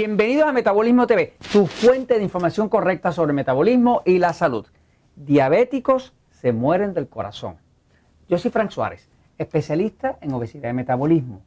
Bienvenidos a Metabolismo TV, tu fuente de información correcta sobre metabolismo y la salud. Diabéticos se mueren del corazón. Yo soy Frank Suárez, especialista en obesidad y metabolismo.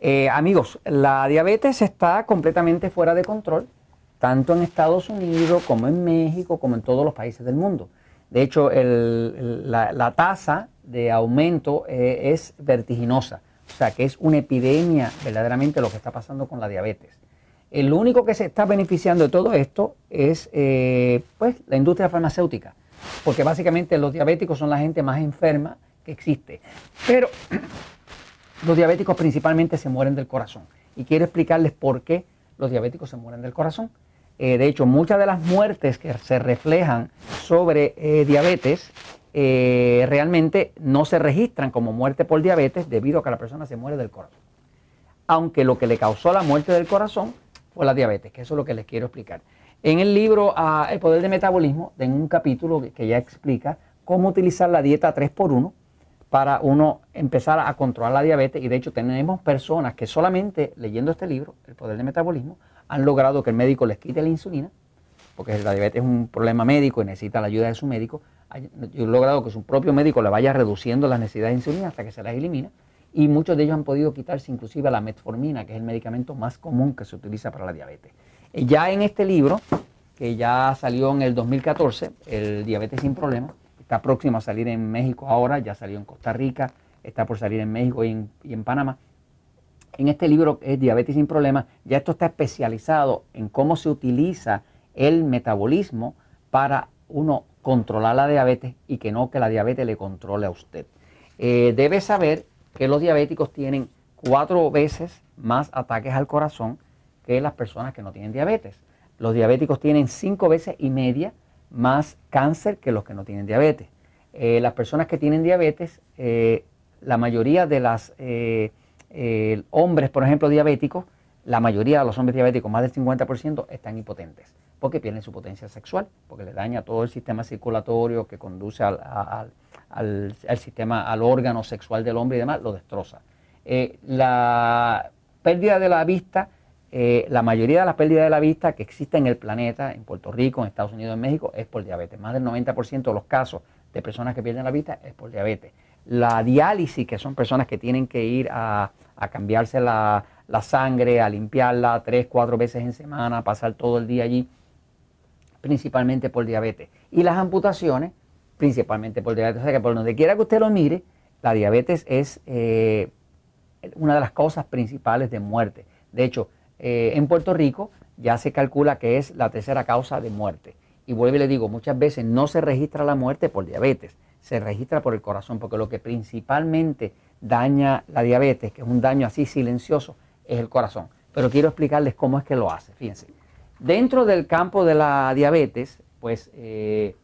Eh, amigos, la diabetes está completamente fuera de control, tanto en Estados Unidos como en México, como en todos los países del mundo. De hecho, la, tasa de aumento eh, es vertiginosa, o sea que es una epidemia verdaderamente lo que está pasando con la diabetes. El único que se está beneficiando de todo esto es eh, pues, la industria farmacéutica, porque básicamente los diabéticos son la gente más enferma que existe. Pero los diabéticos principalmente se mueren del corazón. Y quiero explicarles por qué los diabéticos se mueren del corazón. Eh, de hecho, muchas de las muertes que se reflejan sobre eh, diabetes realmente no se registran como muerte por diabetes debido a que la persona se muere del corazón. Aunque lo que le causó la muerte del corazón o la diabetes, que eso es lo que les quiero explicar. En el libro ah, El Poder de Metabolismo, tengo un capítulo que ya explica cómo utilizar la dieta 3x1 para uno empezar a controlar la diabetes. Y de hecho tenemos personas que solamente leyendo este libro, El Poder de Metabolismo, han logrado que el médico les quite la insulina, porque la diabetes es un problema médico y necesita la ayuda de su médico. Han logrado que su propio médico le vaya reduciendo las necesidades de insulina hasta que se las elimina y muchos de ellos han podido quitarse inclusive la metformina, que es el medicamento más común que se utiliza para la diabetes. Eh, ya en este libro, que ya salió en el 2014, El diabetes sin problemas, está próximo a salir en México ahora, ya salió en Costa Rica, está por salir en México y en, Panamá. En este libro es Diabetes sin problemas, ya esto está especializado en cómo se utiliza el metabolismo para uno controlar la diabetes y que no que la diabetes le controle a usted. Eh, debe saber que los diabéticos tienen cuatro veces más ataques al corazón que las personas que no tienen diabetes. Los diabéticos tienen cinco veces y media más cáncer que los que no tienen diabetes. Eh, las personas que tienen diabetes, eh, la mayoría de los eh, hombres, por ejemplo, diabéticos, la mayoría de los hombres diabéticos, más del 50%, están impotentes porque pierden su potencia sexual, porque le daña todo el sistema circulatorio que conduce al al, sistema, al órgano sexual del hombre y demás, lo destroza. Eh, la pérdida de la vista, eh, la mayoría de las pérdidas de la vista que existe en el planeta, en Puerto Rico, en Estados Unidos, en México, es por diabetes. Más del 90% de los casos de personas que pierden la vista es por diabetes. La diálisis, que son personas que tienen que ir a, cambiarse la, sangre, a limpiarla tres, cuatro veces en semana, a pasar todo el día allí, principalmente por diabetes. Y las amputaciones, principalmente por diabetes. O sea que por donde quiera que usted lo mire, la diabetes es eh, una de las causas principales de muerte. De hecho, eh, en Puerto Rico ya se calcula que es la tercera causa de muerte. Y vuelvo y le digo, muchas veces no se registra la muerte por diabetes, se registra por el corazón, porque lo que principalmente daña la diabetes, que es un daño así silencioso, es el corazón. Pero quiero explicarles cómo es que lo hace. Fíjense, dentro del campo de la diabetes, pues, eh,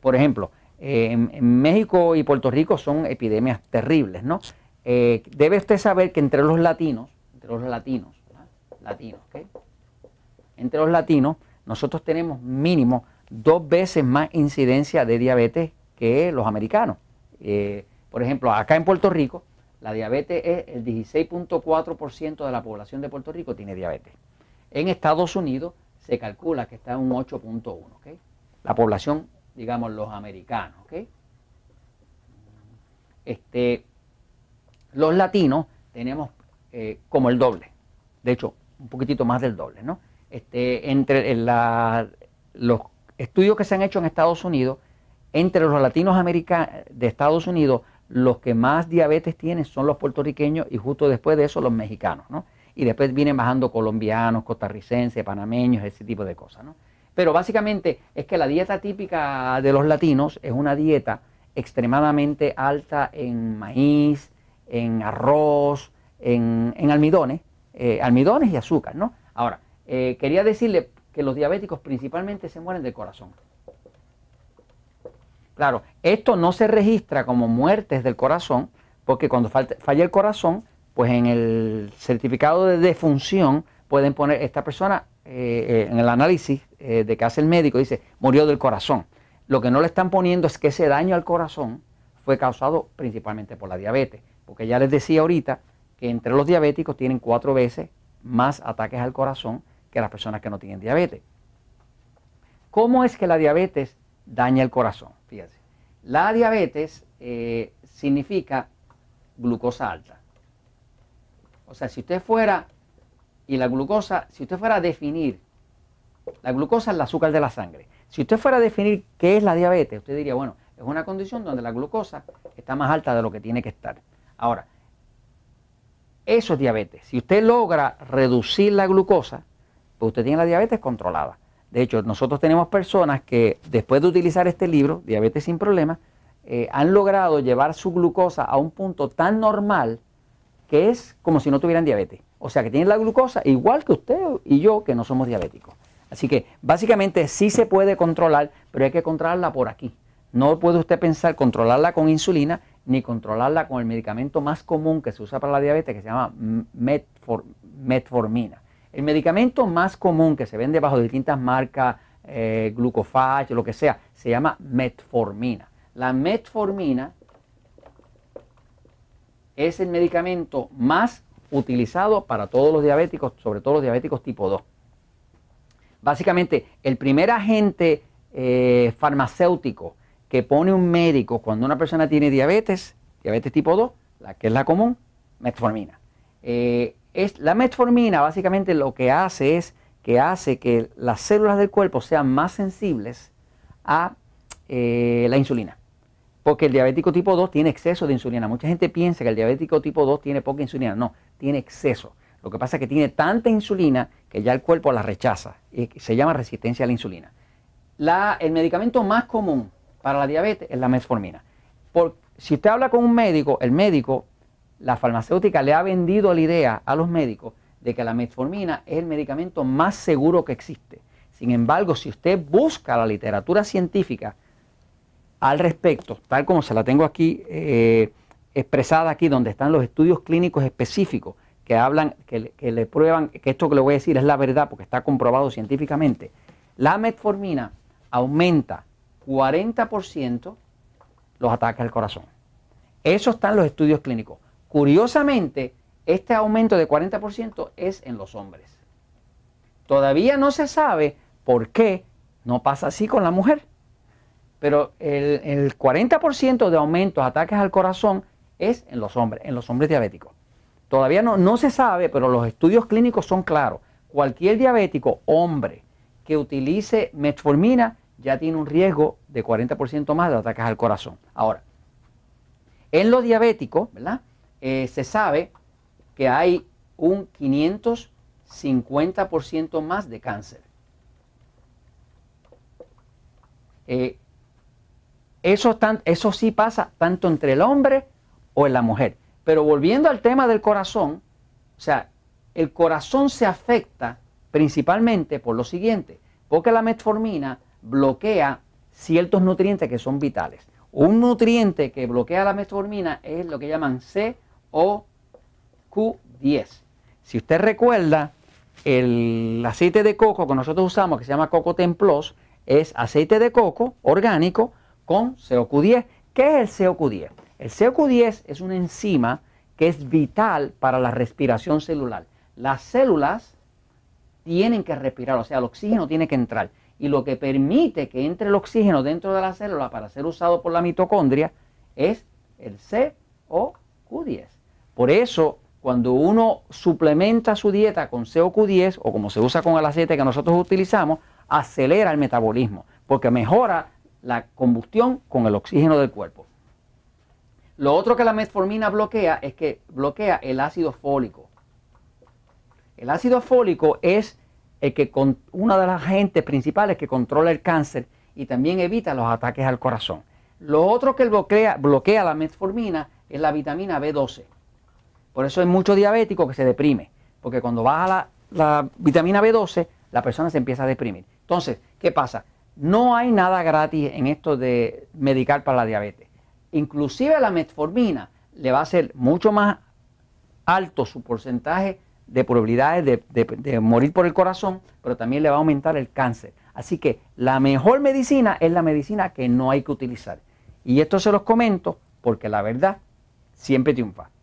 por ejemplo, en, México y Puerto Rico son epidemias terribles, ¿no? Eh, debe usted saber que entre los latinos, entre los latinos, latinos, entre los latinos, nosotros tenemos mínimo dos veces más incidencia de diabetes que los americanos. Eh, por ejemplo, acá en Puerto Rico, la diabetes es el 16.4% de la población de Puerto Rico tiene diabetes. En Estados Unidos se calcula que está en un 8.1%. La población digamos, los americanos. ¿okay? Este, los latinos tenemos eh, como el doble, de hecho, un poquitito más del doble. ¿no? Este, entre eh, los estudios que se han hecho en Estados Unidos, entre los latinos americanos de Estados Unidos, los que más diabetes tienen son los puertorriqueños y justo después de eso los mexicanos. ¿no? Y después vienen bajando colombianos, costarricenses, panameños, ese tipo de cosas. ¿no? Pero básicamente es que la dieta típica de los latinos es una dieta extremadamente alta en maíz, en arroz, en, almidones, eh, almidones y azúcar, ¿no? Ahora, eh, quería decirle que los diabéticos principalmente se mueren del corazón. Claro, esto no se registra como muertes del corazón, porque cuando falla el corazón, pues en el certificado de defunción pueden poner esta persona eh, eh, en el análisis eh, de que hace el médico, dice, murió del corazón. Lo que no le están poniendo es que ese daño al corazón fue causado principalmente por la diabetes, porque ya les decía ahorita que entre los diabéticos tienen cuatro veces más ataques al corazón que las personas que no tienen diabetes. ¿Cómo es que la diabetes daña el corazón? Fíjense, la diabetes significa glucosa alta. O sea, si usted fuera y la glucosa, si usted fuera a definir, la glucosa es el azúcar de la sangre. Si usted fuera a definir qué es la diabetes, usted diría, bueno, es una condición donde la glucosa está más alta de lo que tiene que estar. Ahora, eso es diabetes. Si usted logra reducir la glucosa, pues usted tiene la diabetes controlada. De hecho, nosotros tenemos personas que después de utilizar este libro, Diabetes sin Problemas, eh, han logrado llevar su glucosa a un punto tan normal que es como si no tuvieran diabetes. O sea, que tienen la glucosa igual que usted y yo, que no somos diabéticos. Así que básicamente sí se puede controlar, pero hay que controlarla por aquí. No puede usted pensar controlarla con insulina ni controlarla con el medicamento más común que se usa para la diabetes, que se llama metformina. El medicamento más común que se vende bajo distintas marcas, eh, glucofage, lo que sea, se llama metformina. La metformina es el medicamento más utilizado para todos los diabéticos, sobre todo los diabéticos tipo 2. Básicamente, el primer agente eh, farmacéutico que pone un médico cuando una persona tiene diabetes, diabetes tipo 2, la que es la común, metformina. Eh, es, la metformina básicamente lo que hace es que hace que las células del cuerpo sean más sensibles a eh, la insulina. Porque el diabético tipo 2 tiene exceso de insulina. Mucha gente piensa que el diabético tipo 2 tiene poca insulina. No, tiene exceso. Lo que pasa es que tiene tanta insulina que ya el cuerpo la rechaza. Y eh, se llama resistencia a la insulina. el medicamento más común para la diabetes es la metformina. si usted habla con un médico, el médico, la farmacéutica le ha vendido la idea a los médicos de que la metformina es el medicamento más seguro que existe. Sin embargo, si usted busca la literatura científica, al respecto, tal como se la tengo aquí eh, expresada aquí, donde están los estudios clínicos específicos que hablan, que, que le prueban que esto que le voy a decir es la verdad porque está comprobado científicamente. La metformina aumenta 40% los ataques al corazón. Eso están los estudios clínicos. Curiosamente, este aumento de 40% es en los hombres. Todavía no se sabe por qué no pasa así con la mujer. Pero el, el 40% de aumentos, ataques al corazón, es en los hombres, en los hombres diabéticos. Todavía no, no se sabe, pero los estudios clínicos son claros. Cualquier diabético, hombre, que utilice metformina, ya tiene un riesgo de 40% más de ataques al corazón. Ahora, en los diabéticos, ¿verdad? Eh, se sabe que hay un 550% más de cáncer. Eh, eso, eso sí pasa tanto entre el hombre o en la mujer. Pero volviendo al tema del corazón, o sea, el corazón se afecta principalmente por lo siguiente, porque la metformina bloquea ciertos nutrientes que son vitales. Un nutriente que bloquea la metformina es lo que llaman COQ10. Si usted recuerda, el aceite de coco que nosotros usamos, que se llama coco templos, es aceite de coco orgánico con CoQ10. ¿Qué es el CoQ10? El CoQ10 es una enzima que es vital para la respiración celular. Las células tienen que respirar, o sea, el oxígeno tiene que entrar. Y lo que permite que entre el oxígeno dentro de la célula para ser usado por la mitocondria es el CoQ10. Por eso, cuando uno suplementa su dieta con CoQ10 o como se usa con el aceite que nosotros utilizamos, acelera el metabolismo, porque mejora la combustión con el oxígeno del cuerpo. Lo otro que la metformina bloquea es que bloquea el ácido fólico. El ácido fólico es el que con, una de las agentes principales que controla el cáncer y también evita los ataques al corazón. Lo otro que bloquea, bloquea la metformina es la vitamina B12. Por eso hay mucho diabético que se deprime, porque cuando baja la, la vitamina B12, la persona se empieza a deprimir. Entonces, ¿qué pasa? No hay nada gratis en esto de medicar para la diabetes. Inclusive la metformina le va a hacer mucho más alto su porcentaje de probabilidades de, de, morir por el corazón, pero también le va a aumentar el cáncer. Así que la mejor medicina es la medicina que no hay que utilizar. Y esto se los comento porque la verdad siempre triunfa.